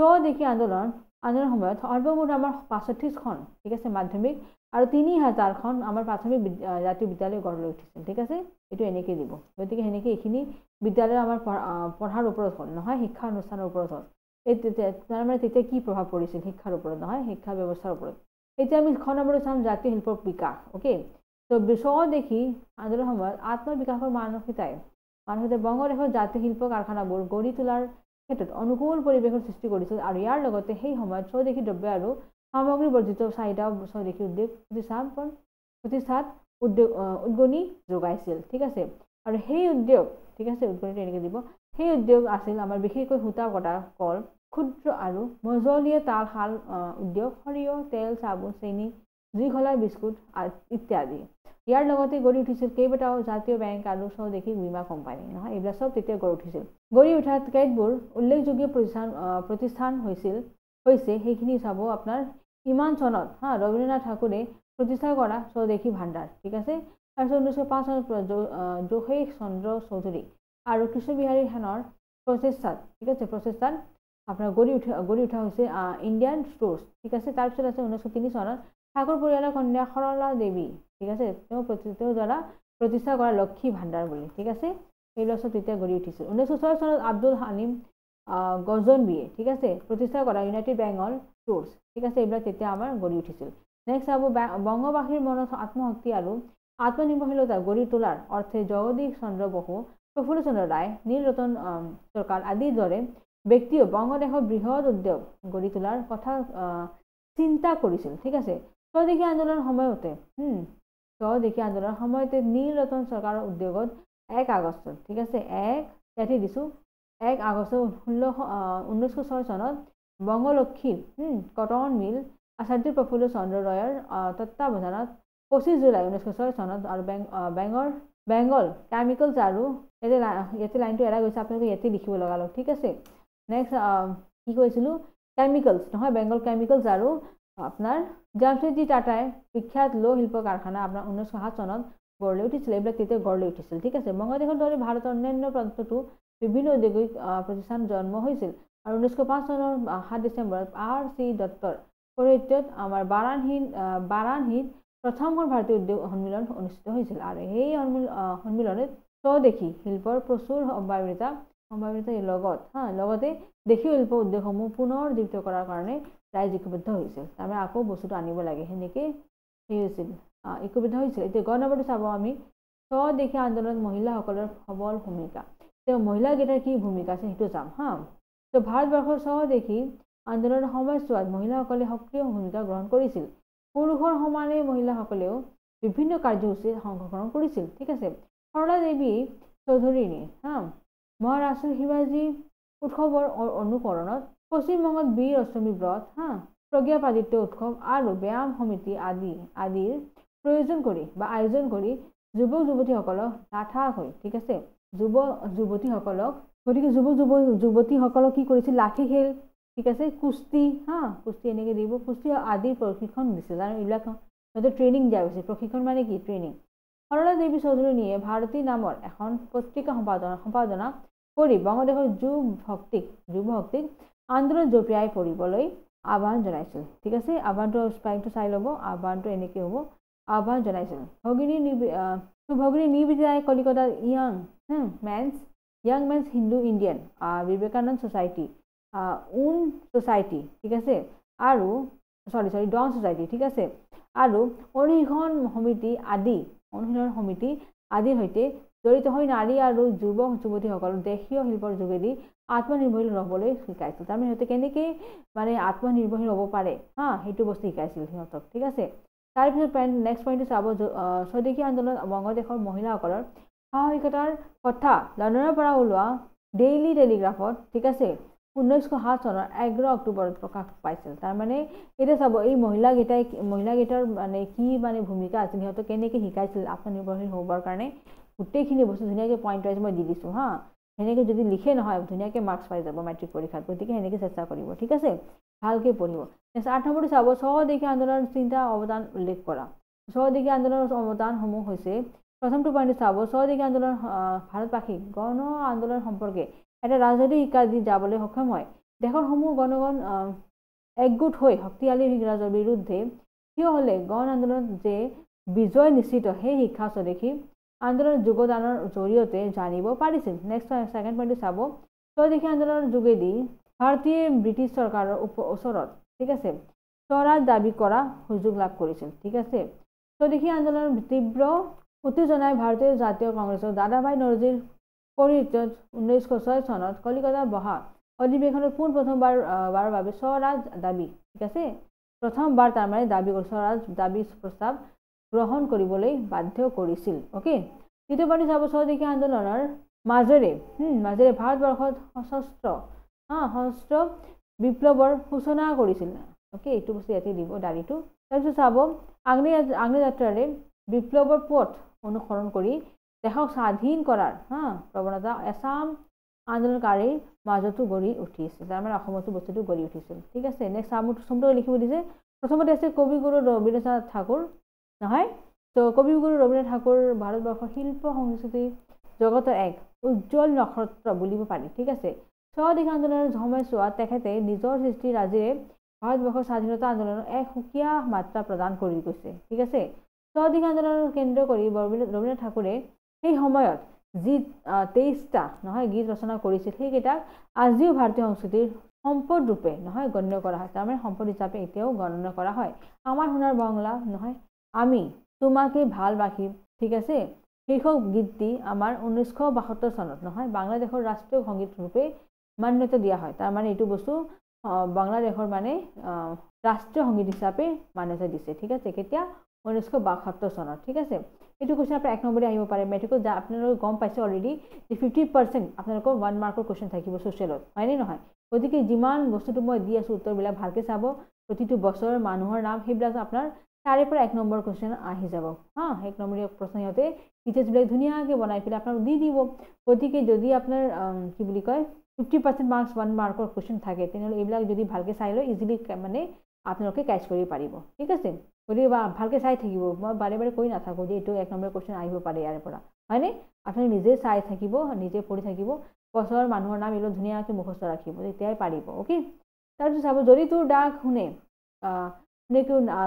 স্বদেশী আন্দোলন আন্দোলনৰ সময়ত সৰ্বমুঠ আমাৰ পঁচত্ৰিছখন ঠিক আছে মাধ্যমিক আৰু তিনি হাজাৰখন আমাৰ প্ৰাথমিক বিদ্যা জাতীয় বিদ্যালয় গঢ় লৈ উঠিছিল ঠিক আছে এইটো এনেকৈয়ে দিব গতিকে সেনেকৈ এইখিনি বিদ্যালয় আমাৰ পঢ়াৰ ওপৰত হ'ল নহয় শিক্ষা অনুষ্ঠানৰ ওপৰত হ'ল এই তাৰ মানে তেতিয়া কি প্ৰভাৱ পৰিছিল শিক্ষাৰ ওপৰত নহয় শিক্ষা ব্যৱস্থাৰ ওপৰত এতিয়া আমি খ নম্বৰ চাম জাতীয় শিল্পৰ বিকাশ অ'কে ত' স্বদেশী আন্দোলনৰ সময়ত আত্মবিকাশৰ মানসিকতাই মানুহে বংগদেশৰ জাতীয় শিল্প কাৰখানাবোৰ গঢ়ি তোলাৰ ক্ষেত্ৰত অনুকূল পৰিৱেশৰ সৃষ্টি কৰিছিল আৰু ইয়াৰ লগতে সেই সময়ত স্বদেশী দ্ৰব্য আৰু সামগ্ৰী বৰ্জিত চাহিদা স্বদেশী উদ্যোগ প্ৰতিষ্ঠান প্ৰতিষ্ঠাত উদ্যোগ উদগনি যোগাইছিল ঠিক আছে আৰু সেই উদ্যোগ ঠিক আছে উদগনি তেনেকৈ দিব সেই উদ্যোগ আছিল আমাৰ বিশেষকৈ সূতা কটা কল ক্ষুদ্ৰ আৰু মজলীয়া তালশাল উদ্যোগ সৰিয়হ তেল চাবোন চেনি জুইখলাৰ বিস্কুট ইত্যাদি ইয়াৰ লগতে গঢ়ি উঠিছিল কেইবাটাও জাতীয় বেংক আৰু স্বদেশী বীমা কোম্পানী নহয় এইবিলাক চব তেতিয়া গঢ়ি উঠিছিল গঢ়ি উঠাত কেতবোৰ উল্লেখযোগ্য প্ৰতিষ্ঠান প্ৰতিষ্ঠান হৈছিল হৈছে সেইখিনি চাব আপোনাৰ ইমান চনত হা ৰবীন্দ্ৰনাথ ঠাকুৰে প্ৰতিষ্ঠা কৰা স্বদেশী ভাণ্ডাৰ ঠিক আছে তাৰপিছত ঊনৈছশ পাঁচ চনত যোশেষ চন্দ্ৰ চৌধুৰী আৰু কৃষ্ণবিহাৰী সেনৰ প্ৰচেষ্টাত ঠিক আছে প্ৰচেষ্টাত আপোনাৰ গঢ়ি উঠা গঢ়ি উঠা হৈছে ইণ্ডিয়ান ষ্ট'ৰ্ছ ঠিক আছে তাৰপিছত আছে ঊনৈছশ তিনি চনত ঠাকুৰ পৰিয়ালৰ কন্যা সৰলা দেৱী ঠিক আছে তেওঁ তেওঁৰ দ্বাৰা প্ৰতিষ্ঠা কৰা লক্ষী ভাণ্ডাৰ বুলি ঠিক আছে সেই ল'ৰা তেতিয়া গঢ়ি উঠিছিল ঊনৈছশ ছয় চনত আব্দুল হালিম গজনবীয়ে ঠিক আছে প্ৰতিষ্ঠা কৰা ইউনাইটেড বেংগল ষ্ট'ৰ্ছ ঠিক আছে এইবিলাক তেতিয়া আমাৰ গঢ়ি উঠিছিল নেক্সট চাব বংগবাসীৰ মনত আত্মশক্তি আৰু আত্মনিৰ্ভৰশীলতা গঢ়ি তোলাৰ অৰ্থে জগদীশ চন্দ্ৰ বসু প্ৰফুল্ল চন্দ্ৰ ৰায় নীল ৰতন চৰকাৰ আদিৰ দৰে ব্যক্তিয়ে বংগদেশৰ বৃহৎ উদ্যোগ গঢ়ি তোলাৰ কথা চিন্তা কৰিছিল ঠিক আছে স্বদেশী আন্দোলনৰ সময়তে স্বদেশী আন্দোলনৰ সময়তে নীল ৰতন চৰকাৰৰ উদ্যোগত এক আগষ্টত ঠিক আছে এক ইয়াতে দিছোঁ এক আগষ্ট ষোল্লশ ঊনৈছশ ছয় চনত বংগলক্ষী কটন মিল আচাৰ্য প্ৰফুল্ল চন্দ্ৰ ৰয়ৰ তত্বাৱধানত পঁচিছ জুলাই ঊনৈছশ ছয় চনত আৰু বেং বেংগৰ বেংগল কেমিকেলছ আৰু ইয়াতে ইয়াতে লাইনটো এৰাই গৈছে আপোনালোকে ইয়াতে লিখিব লগা লওক ঠিক আছে নেক্সট কি কৈছিলোঁ কেমিকেলছ নহয় বেংগল কেমিকেলছ আৰু আপোনাৰ জামছেদজী টাটাই বিখ্যাত লৌ শিল্প কাৰখানা আপোনাৰ ঊনৈছশ সাত চনত গঢ় লৈ উঠিছিলে এইবিলাক তেতিয়া গঢ় লৈ উঠিছিল ঠিক আছে বংগদেশৰ দৰে ভাৰতৰ অন্যান্য প্ৰান্ততো বিভিন্ন ঔদ্যোগিক প্ৰতিষ্ঠান জন্ম হৈছিল আৰু ঊনৈছশ পাঁচ চনৰ সাত ডিচেম্বৰত আৰ চি দত্তৰ পৰিত্যত আমাৰ বাৰাণসীত বাৰাণসীত প্ৰথমখন ভাৰতীয় উদ্যোগ সন্মিলন অনুষ্ঠিত হৈছিল আৰু সেই সন্মিল সন্মিলনত স্বদেশী শিল্পৰ প্ৰচুৰ সম্ভাৱ্যতা সম্ভাৱ্যতাৰ লগত হা লগতে দেশী শিল্প উদ্যোগসমূহ পুনৰ জীৱিত কৰাৰ কাৰণে ৰাইজ ঐক্যবদ্ধ হৈছিল তাৰমানে আকৌ বস্তুটো আনিব লাগে সেনেকৈ সেই হৈছিল ঐক্যবদ্ধ হৈছিল এতিয়া গড় নম্বৰটো চাব আমি স্বদেশী আন্দোলনত মহিলাসকলৰ সবল ভূমিকা তেওঁ মহিলাকেইটাৰ কি ভূমিকা আছে সেইটো চাম হা তো ভাৰতবৰ্ষৰ স্বদেশী আন্দোলনৰ সময়ছোৱাত মহিলাসকলে সক্ৰিয় ভূমিকা গ্ৰহণ কৰিছিল পুৰুষৰ সমানেই মহিলাসকলেও বিভিন্ন কাৰ্যসূচীত অংশগ্ৰহণ কৰিছিল ঠিক আছে সৰলা দেৱী চৌধুৰীণী হাঁ মহাৰাষ্ট্ৰ শিৱাজী উৎসৱৰ অনুকৰণত পশ্চিমবংগত বীৰ অষ্টমী ব্ৰত হাঁ প্ৰজ্ঞাপাদিত্য উৎসৱ আৰু ব্যায়াম সমিতি আদি আদিৰ প্ৰয়োজন কৰি বা আয়োজন কৰি যুৱক যুৱতীসকলক লাঠা হৈ ঠিক আছে যুৱ যুৱতীসকলক গতিকে যুৱক যুৱ যুৱতীসকলক কি কৰিছিল লাঠি খেল ঠিক আছে কুস্তি হাঁ কুস্তি এনেকৈ দিব কুস্তি আদিৰ প্ৰশিক্ষণ দিছিল আৰু এইবিলাক সিহঁতে ট্ৰেইনিং দিয়া গৈছিল প্ৰশিক্ষণ মানে কি ট্ৰেইনিং সৰলা দেৱী চৌধুৰীনীয়ে ভাৰতী নামৰ এখন পত্ৰিকা সম্পাদনা সম্পাদনা কৰি বংগদেশৰ যুৱ ভক্তিক যুৱ ভক্তিক আন্দোলন জঁপিয়াই পৰিবলৈ আহ্বান জনাইছিল ঠিক আছে আহ্বানটো স্পাইকটো চাই ল'ব আহ্বানটো এনেকৈ হ'ব আহ্বান জনাইছিল ভগিনী নিবি ভগিনী নিবিদাই কলিকতাৰ young men's young men's Hindu Indian Vivekananda society উন ছ'চাইটি ঠিক আছে আৰু চৰি চৰি ডন ছ'চাইটি ঠিক আছে আৰু অৰিহণ সমিতি আদি অনুশীলন সমিতি আদিৰ সৈতে জড়িত হৈ নাৰী আৰু যুৱক যুৱতীসকলক দেশীয় শিল্পৰ যোগেদি আত্মনিৰ্ভৰশীল হ'বলৈ শিকাইছিল তাৰমানে সিহঁতে কেনেকৈ মানে আত্মনিৰ্ভৰশীল হ'ব পাৰে হাঁ সেইটো বস্তু শিকাইছিল সিহঁতক ঠিক আছে তাৰপিছত পইণ্ট নেক্সট পইণ্টটো চাব স্বদেশী আন্দোলন বংগদেশৰ মহিলাসকলৰ সাহসিকতাৰ কথা লণ্ডনৰ পৰা ওলোৱা ডেইলী টেলিগ্ৰাফত ঠিক আছে ঊনৈছশ সাত চনৰ এঘাৰ অক্টোবৰত প্ৰকাশ পাইছিল তাৰমানে এতিয়া চাব এই মহিলা মহিলাকেইটাই মহিলাকেইটাৰ মানে কি মানে ভূমিকা আছিল সিহঁতক কেনেকৈ শিকাইছিল আত্মনিৰ্ভৰশীল হ'বৰ কাৰণে গোটেইখিনি বস্তু ধুনীয়াকৈ পইণ্ট ৱাইজ মই দি দিছোঁ হা সেনেকৈ যদি লিখে নহয় ধুনীয়াকৈ মাৰ্কছ পাই যাব মেট্ৰিক পৰীক্ষাত গতিকে সেনেকৈ চেষ্টা কৰিব ঠিক আছে ভালকৈ পঢ়িব আঠ নম্বৰটো চাব স্বদেশী আন্দোলনৰ চিন্তা অৱদান উল্লেখ কৰা স্বদেশী আন্দোলনৰ অৱদানসমূহ হৈছে প্ৰথমটো পইণ্ট চাব স্বদেশী আন্দোলন ভাৰতবাসীক গণ আন্দোলন সম্পৰ্কে এটা ৰাজনৈতিক শিক্ষা দি যাবলৈ সক্ষম হয় দেশৰ সমূহ গণগণ একগোট হৈ শক্তিশালী ইংৰাজৰ বিৰুদ্ধে থিয় হ'লে গণ আন্দোলনত যে বিজয় নিশ্চিত সেই শিক্ষা স্বদেশী আন্দোলনৰ যোগদানৰ জৰিয়তে জানিব পাৰিছিল নেক্সট ছেকেণ্ড পইণ্টটো চাব স্বদেশী আন্দোলনৰ যোগেদি ভাৰতীয় ব্ৰিটিছ চৰকাৰৰ উপ ওচৰত ঠিক আছে স্বৰাজ দাবী কৰা সুযোগ লাভ কৰিছিল ঠিক আছে স্বদেশী আন্দোলনৰ তীব্ৰ উত্তেজনাই ভাৰতীয় জাতীয় কংগ্ৰেছৰ দাদাভাই নৰজীৰ পৰিহিত ঊনৈছশ ছয় চনত কলিকতা বহা অধিৱেশনত পোন প্ৰথমবাৰ বাৰৰ বাবে স্বৰাজ দাবী ঠিক আছে প্ৰথমবাৰ তাৰমানে দাবী স্বৰাজ দাবী প্ৰস্তাৱ গ্ৰহণ কৰিবলৈ বাধ্য কৰিছিল অ'কে দ্বিতীয় পানী চাব স্বদেশী আন্দোলনৰ মাজেৰে মাজেৰে ভাৰতবৰ্ষত সশস্ত্ৰ হা সশস্ত্ৰ বিপ্লৱৰ সূচনা কৰিছিল অ'কে এইটো বস্তু ইয়াতে দিব দাবীটো তাৰপিছত চাব আগ্নে যাত্ৰাৰে বিপ্লৱৰ পথ অনুসৰণ কৰি দেহ স্বাধীন কৰাৰ হা প্ৰৱণতা এছাম আন্দোলনকাৰীৰ মাজতো গঢ়ি উঠিছিল তাৰমানে অসমতো বস্তুটো গঢ়ি উঠিছিল ঠিক আছে নেক্সট আমোৰ প্ৰথমটো লিখিব দিছে প্ৰথমতে আছে কবিগুৰু ৰবীন্দ্ৰনাথ ঠাকুৰ নহয় ত' কবিগুৰু ৰবীন্দ্ৰনাথ ঠাকুৰ ভাৰতবৰ্ষৰ শিল্প সংস্কৃতি জগতৰ এক উজ্জ্বল নক্ষত্ৰ বুলিব পাৰি ঠিক আছে স্বদেশ আন্দোলনৰ সময়ছোৱাত তেখেতে নিজৰ সৃষ্টিৰ ৰাজীৰে ভাৰতবৰ্ষৰ স্বাধীনতা আন্দোলনৰ এক সুকীয়া মাত্ৰা প্ৰদান কৰি গৈছে ঠিক আছে স্বদেশ আন্দোলনৰ কেন্দ্ৰ কৰি ৰবীন্দ্ৰনাথ ঠাকুৰে সেই সময়ত যি তেইছটা নহয় গীত ৰচনা কৰিছিল সেইকেইটাক আজিও ভাৰতীয় সংস্কৃতিৰ সম্পদৰূপে নহয় গণ্য কৰা হয় তাৰমানে সম্পদ হিচাপে এতিয়াও গণ্য কৰা হয় আমাৰ সোণৰ বংলা নহয় আমি তোমাকেই ভাল ৰাখিম ঠিক আছে শীৰ্ষক গীতটি আমাৰ ঊনৈছশ বাসত্তৰ চনত নহয় বাংলাদেশৰ ৰাষ্ট্ৰীয় সংগীত ৰূপে মান্যতা দিয়া হয় তাৰমানে এইটো বস্তু বাংলাদেশৰ মানে ৰাষ্ট্ৰীয় সংগীত হিচাপে মান্যতা দিছে ঠিক আছে কেতিয়া ঊনৈছশ বাসত্তৰ চনত ঠিক আছে এইটো কুৱেশ্যন আপোনাৰ এক নম্বৰে আহিব পাৰে মেট্ৰিকত যা আপোনালোকে গম পাইছে অলৰেডি যে ফিফটি পাৰ্চেণ্ট আপোনালোকৰ ওৱান মাৰ্কৰ কুৱেশ্যন থাকিব ছ'চিয়েলত হয়নে নহয় গতিকে যিমান বস্তুটো মই দি আছোঁ উত্তৰবিলাক ভালকৈ চাব প্ৰতিটো বছৰ মানুহৰ নাম সেইবিলাক আপোনাৰ তাৰে পৰা এক নম্বৰ কুৱেশ্যন আহি যাব হাঁ এক নম্বৰীয় প্ৰশ্ন সিহঁতে টিচাৰ্ছবিলাক ধুনীয়াকৈ বনাই পেলাই আপোনাক দি দিব গতিকে যদি আপোনাৰ কি বুলি কয় ফিফটি পাৰ্চেণ্ট মাৰ্কছ ওৱান মাৰ্কৰ কুৱেশ্যন থাকে তেনেহ'লে এইবিলাক যদি ভালকৈ চাই লয় ইজিলি মানে আপোনালোকে কেচ কৰিব পাৰিব ঠিক আছে গতিকে ভালকৈ চাই থাকিব মই বাৰে বাৰে কৈ নাথাকোঁ যে এইটো এক নম্বৰ কুৱেশ্যন আহিব পাৰে ইয়াৰ পৰা হয়নে আপুনি নিজে চাই থাকিব নিজে পঢ়ি থাকিব কচৰ মানুহৰ নাম এইটো ধুনীয়াকৈ মুখস্থ ৰাখিব তেতিয়াই পাৰিব অ'কে তাৰপিছত চাব যদি তোৰ ডাক শুনে শুনে কিয়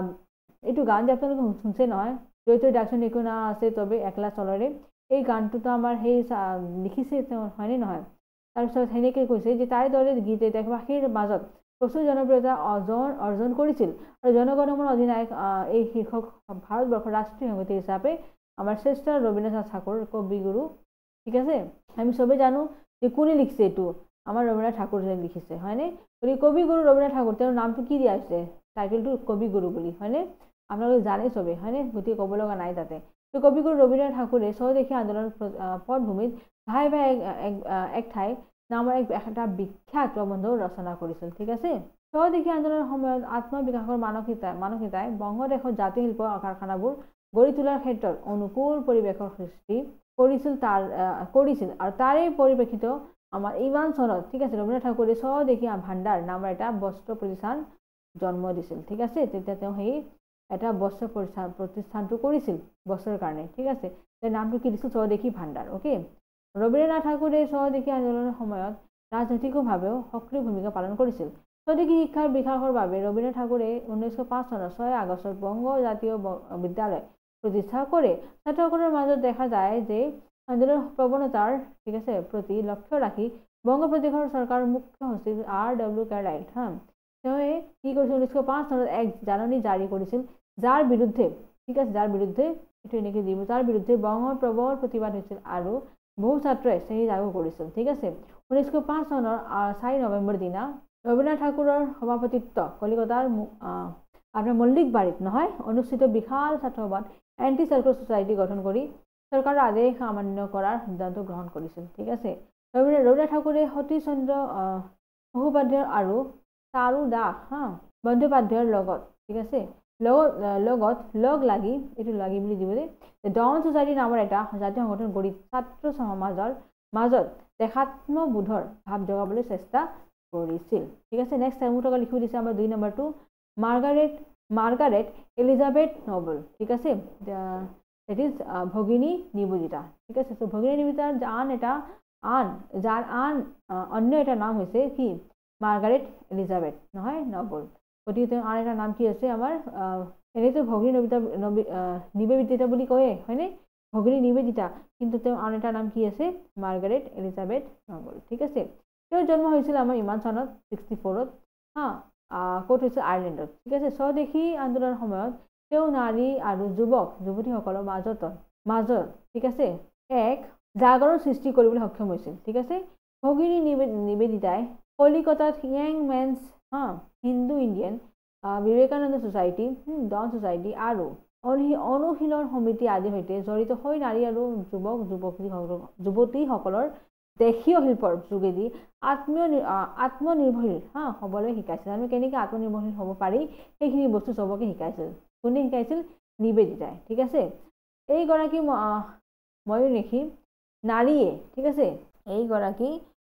এইটো গান যে আপোনালোকে শুনছে নহয় যদি তোৰ ডাক শুনে কিয় না আছে তবে একলা চলৰে এই গানটোতো আমাৰ সেই লিখিছে তেওঁ হয়নে নহয় তাৰপিছত সেনেকৈ কৈছে যে তাৰ দৰে গীত দেখিবা সেই মাজত প্ৰচুৰ জনপ্ৰিয়তা অজন অৰ্জন কৰিছিল আৰু জনগণমৰ অধিনায়ক এই শীৰ্ষক ভাৰতবৰ্ষৰ ৰাষ্ট্ৰীয় সংগতি হিচাপে আমাৰ শ্ৰেষ্ঠ ৰবীন্দ্ৰনাথ ঠাকুৰ কবিগুৰু ঠিক আছে আমি চবেই জানো যে কোনে লিখিছে এইটো আমাৰ ৰবীন্দ্ৰনাথ ঠাকুৰজনে লিখিছে হয়নে গতিকে কবিগুৰু ৰবীন্দ্ৰনাথ ঠাকুৰ তেওঁৰ নামটো কি দিয়া হৈছে টাইটেলটো কবিগুৰু বুলি হয়নে আপোনালোকে জানে চবেই হয়নে গতিকে ক'ব লগা নাই তাতে তো কবিগুৰু ৰবীন্দ্ৰনাথ ঠাকুৰে স্বদেশী আন্দোলন পটভূমিত ভাই ভাই এক ঠাই নামৰ এক এটা বিখ্যাত প্ৰবন্ধও ৰচনা কৰিছিল ঠিক আছে স্বদেশী আন্দোলনৰ সময়ত আত্মবিকাশৰ মানসিকতা মানসিকতাই বংগদেশত জাতি শিল্প কাৰখানাবোৰ গঢ়ি তোলাৰ ক্ষেত্ৰত অনুকূল পৰিৱেশৰ সৃষ্টি কৰিছিল তাৰ কৰিছিল আৰু তাৰে পৰিপ্ৰেক্ষিত আমাৰ ইমান চনত ঠিক আছে ৰবীন্দ্ৰনাথ ঠাকুৰে স্বদেশীয়া ভাণ্ডাৰ নামৰ এটা বস্ত্ৰ প্ৰতিষ্ঠান জন্ম দিছিল ঠিক আছে তেতিয়া তেওঁ সেই এটা বস্ত্ৰ প্ৰতিষ্ঠান প্ৰতিষ্ঠানটো কৰিছিল বস্ত্ৰৰ কাৰণে ঠিক আছে নামটো কি দিছিল স্বদেশী ভাণ্ডাৰ অ'কে ৰবীন্দ্ৰনাথ ঠাকুৰে স্বদেশী আন্দোলনৰ সময়ত ৰাজনৈতিকভাৱেও সক্ৰিয় ভূমিকা পালন কৰিছিল স্বদেশী শিক্ষাৰ বিকাশৰ বাবে ৰবীন্দ্ৰনাথ ঠাকুৰে ঊনৈছশ পাঁচ চনৰ ছয় আগষ্টত বংগ জাতীয় বিদ্যালয় প্ৰতিষ্ঠা কৰে ছাত্ৰসকলৰ মাজত দেখা যায় যে আন্দোলন প্ৰৱণতাৰ ঠিক আছে প্ৰতি লক্ষ্য ৰাখি বংগ প্ৰদেশৰ চৰকাৰৰ মুখ্য সচিব আৰ ডব্লিউ কেৰাইল হা তেওঁৱে কি কৰিছিল ঊনৈছশ পাঁচ চনত এক জাননী জাৰি কৰিছিল যাৰ বিৰুদ্ধে ঠিক আছে যাৰ বিৰুদ্ধে এইটো এনেকৈ দিব যাৰ বিৰুদ্ধে বংগৰ প্ৰবল প্ৰতিবাদ হৈছিল আৰু বহু ছাত্ৰই শ্বহীদ আগ কৰিছিল ঠিক আছে ঊনৈছশ পাঁচ চনৰ চাৰি নৱেম্বৰ দিনা ৰবীন্দ্ৰনাথ ঠাকুৰৰ সভাপতিত্ব কলিকতাৰ আপোনাৰ মল্লিকবাৰীত নহয় অনুষ্ঠিত বিশাল ছাত্ৰ সভাত এণ্টি চাৰ্কুলাৰ ছ'চাইটি গঠন কৰি চৰকাৰৰ আদেশ অমান্য কৰাৰ সিদ্ধান্ত গ্ৰহণ কৰিছিল ঠিক আছে ৰবীন্দ্ৰ ৰবীন্দ্ৰনাথ ঠাকুৰে সতীশ চন্দ্ৰ মুখোপাধ্যায়ৰ আৰু চাৰু দাস হা বন্দ্যোপাধ্যায়ৰ লগত ঠিক আছে লগ লগত লগ লাগি এইটো লাগি বুলি দিব দেই ডন চ'চাইটি নামৰ এটা জাতীয় সংগঠন গঢ়ি ছাত্ৰ সমাজৰ মাজত দেশাত্মবোধৰ ভাৱ জগাবলৈ চেষ্টা কৰিছিল ঠিক আছে নেক্সট টাইম টকা লিখিব দিছে আমাৰ দুই নম্বৰটো মাৰ্গাৰেট মাৰ্গাৰেট এলিজাবেথ নবল ঠিক আছে দেট ইজ ভগিনী নিবেদিতা ঠিক আছে চ' ভগিনী নিবেদিতাৰ আন এটা আন যাৰ আন অন্য এটা নাম হৈছে সি মাৰ্গাৰেট এলিজাবেথ নহয় নবল গতিকে আন এটা নাম কি আছে আমাৰ এনেইতো ভগ্নী নবিতা নবী নিবেদিতা বুলি কয়ে হয়নে ভগ্নী নিবেদিতা কিন্তু তেওঁ আন এটা নাম কি আছে মাৰ্গাৰেট এলিজাবেথ নগল ঠিক আছে তেওঁৰ জন্ম হৈছিল আমাৰ ইমান চনত ছিক্সটি ফ'ৰত হা ক'ত হৈছিল আয়াৰলেণ্ডত ঠিক আছে স্বদেশী আন্দোলনৰ সময়ত তেওঁ নাৰী আৰু যুৱক যুৱতীসকলৰ মাজত মাজত ঠিক আছে এক জাগৰণ সৃষ্টি কৰিবলৈ সক্ষম হৈছিল ঠিক আছে ভগিনী নিবেদিতাই কলিকতাত য়েং মেনছ হা Hindu Indian Vivekananda society Dawn society আৰু অনু অনুশীলন সমিতি আদিৰ সৈতে জড়িত হৈ নাৰী আৰু যুৱক যুৱতীসকলক যুৱতীসকলৰ দেশীয় শিল্পৰ যোগেদি আত্মীয় আত্মনিৰ্ভৰশীল হা হ'বলৈ শিকাইছিল আমি কেনেকৈ আত্মনিৰ্ভৰশীল হ'ব পাৰি সেইখিনি বস্তু চবকে শিকাইছিল কোনে শিকাইছিল নিবেদিতাই ঠিক আছে এইগৰাকী ময়ো দেখি নাৰীয়ে ঠিক আছে এইগৰাকী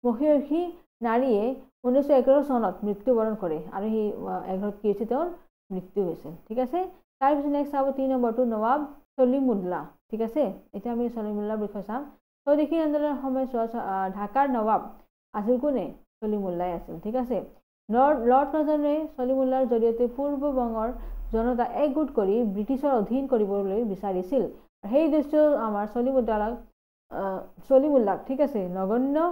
মহিয়সী নাৰীয়ে ঊনৈছশ এঘাৰ চনত মৃত্যুবৰণ কৰে আৰু সেই এঘাৰত কি হৈছে তেওঁৰ মৃত্যু হৈছে ঠিক আছে তাৰপিছত নেক্সট চাব তিনি নম্বৰটো নৱাব চলিমুল্লা ঠিক আছে এতিয়া আমি চলিমুল্লাৰ বিষয়ে চাম স্বদেশী আন্দোলনৰ সময় ঢাকাৰ নৱাব আছিল কোনে চলিমুল্লাই আছিল ঠিক আছে লৰ্ড লৰ্ড নজনে চলিমুল্লাৰ জৰিয়তে পূৰ্ববংগৰ জনতা একগোট কৰি ব্ৰিটিছৰ অধীন কৰিবলৈ বিচাৰিছিল সেই দৃশ্য আমাৰ চলিমুল্লাক চলিমুল্লাক ঠিক আছে নগণ্য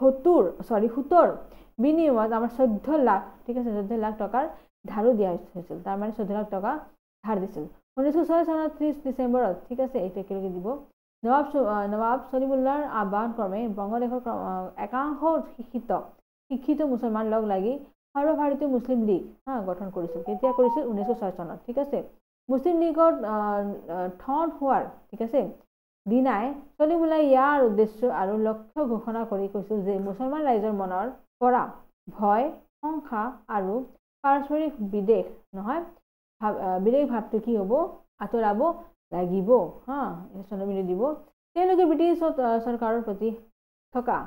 সত্তৰ চৰি সোতৰ বিনিময়ত আমাৰ চৈধ্য লাখ ঠিক আছে চৈধ্য লাখ টকাৰ ধাৰো দিয়া হৈছিল তাৰমানে চৈধ্য লাখ টকা ধাৰ দিছিল ঊনৈছশ ছয় চনৰ ত্ৰিছ ডিচেম্বৰত ঠিক আছে এইটো একেলগে দিব নৱাব নৱাব চলিমুল্লাৰ আহ্বান ক্ৰমে বংগদেশৰ একাংশ শিক্ষিত শিক্ষিত মুছলমান লগ লাগি সৰ্বভাৰতীয় মুছলিম লীগ হা গঠন কৰিছিল কেতিয়া কৰিছিল ঊনৈছশ ছয় চনত ঠিক আছে মুছলিম লীগত ঠন হোৱাৰ ঠিক আছে দিনাই চলিমুল্লাই ইয়াৰ উদ্দেশ্য আৰু লক্ষ্য ঘোষণা কৰি কৈছিল যে মুছলমান ৰাইজৰ মনৰ পৰা ভয় সংখ্যা আৰু পাৰস্পৰিক বিদেশ নহয় ভাৱ বিদেশ ভাৱটো কি হ'ব আঁতৰাব লাগিব হা চন্দ্ৰমিলি দিব তেওঁলোকে ব্ৰিটিছ চৰকাৰৰ প্ৰতি থকা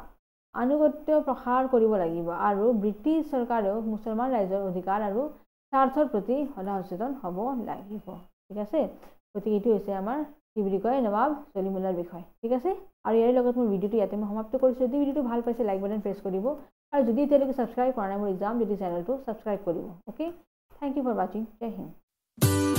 আনুগত্য প্ৰসাৰ কৰিব লাগিব আৰু ব্ৰিটিছ চৰকাৰেও মুছলমান ৰাইজৰ অধিকাৰ আৰু স্বাৰ্থৰ প্ৰতি সদা সচেতন হ'ব লাগিব ঠিক আছে গতিকে এইটো হৈছে আমাৰ কি বুলি কয় নবাব চলিমোলাৰ বিষয় ঠিক আছে আৰু ইয়াৰ লগত মোৰ ভিডিঅ'টো ইয়াতে মই সমাপ্ত কৰিছোঁ যদি ভিডিঅ'টো ভাল পাইছে লাইক বাটন প্ৰেছ কৰিব और जो इतने सब्सक्राइब करना मोर एग्जाम जो channel subscribe okay thank you for watching जय हिंद